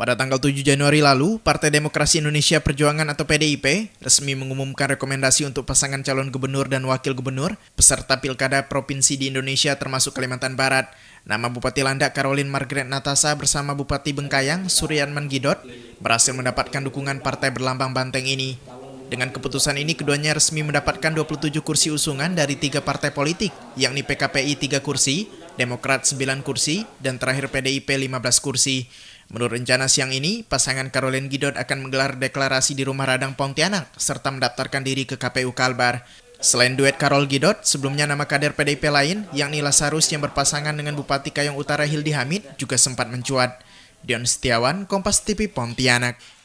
Pada tanggal 7 Januari lalu, Partai Demokrasi Indonesia Perjuangan atau PDIP resmi mengumumkan rekomendasi untuk pasangan calon gubernur dan wakil gubernur peserta pilkada provinsi di Indonesia termasuk Kalimantan Barat. Nama Bupati Landak Karolin Margaret Natasa bersama Bupati Bengkayang Suryan Mangidot berhasil mendapatkan dukungan partai berlambang banteng ini. Dengan keputusan ini, keduanya resmi mendapatkan 27 kursi usungan dari tiga partai politik, yakni PKPI 3 kursi, Demokrat 9 kursi, dan terakhir PDIP 15 kursi. Menurut rencana siang ini, pasangan Caroline Gidot akan menggelar deklarasi di Rumah Radang Pontianak serta mendaftarkan diri ke KPU Kalbar. Selain duet Karol Gidot, sebelumnya nama kader PDIP lain, yakni Lasarus yang berpasangan dengan Bupati Kayong Utara Hildi Hamid, juga sempat mencuat. Dion Setiawan, Kompas TV Pontianak.